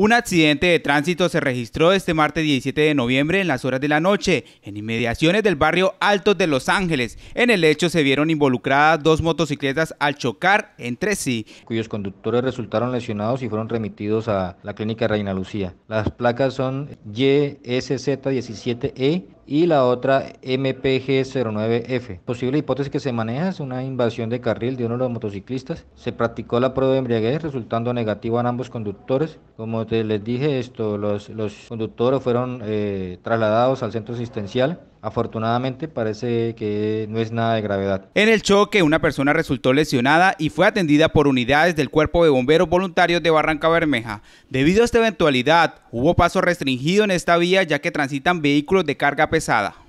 Un accidente de tránsito se registró este martes 17 de noviembre en las horas de la noche, en inmediaciones del barrio Altos de Los Ángeles. En el hecho se vieron involucradas dos motocicletas al chocar entre sí. Cuyos conductores resultaron lesionados y fueron remitidos a la clínica Reina Lucía. Las placas son YSZ17E y la otra MPG-09F. Posible hipótesis que se maneja es una invasión de carril de uno de los motociclistas. Se practicó la prueba de embriaguez resultando negativo en ambos conductores. Como te les dije, esto, los, los conductores fueron eh, trasladados al centro asistencial. Afortunadamente parece que no es nada de gravedad. En el choque una persona resultó lesionada y fue atendida por unidades del Cuerpo de Bomberos Voluntarios de Barranca Bermeja. Debido a esta eventualidad hubo paso restringido en esta vía ya que transitan vehículos de carga pesada pesada.